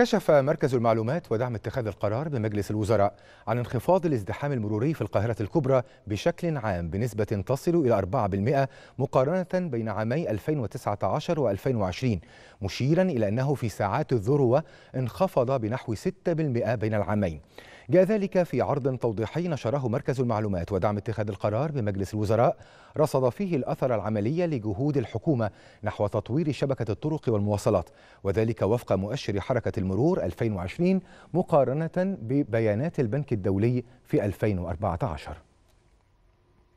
كشف مركز المعلومات ودعم اتخاذ القرار بمجلس الوزراء عن انخفاض الازدحام المروري في القاهرة الكبرى بشكل عام بنسبة تصل إلى 4% مقارنة بين عامي 2019 و 2020 مشيرا إلى أنه في ساعات الذروة انخفض بنحو 6% بين العامين جاء ذلك في عرض توضيحي نشره مركز المعلومات ودعم اتخاذ القرار بمجلس الوزراء رصد فيه الأثر العملي لجهود الحكومة نحو تطوير شبكة الطرق والمواصلات وذلك وفق مؤشر حركة المرور 2020 مقارنة ببيانات البنك الدولي في 2014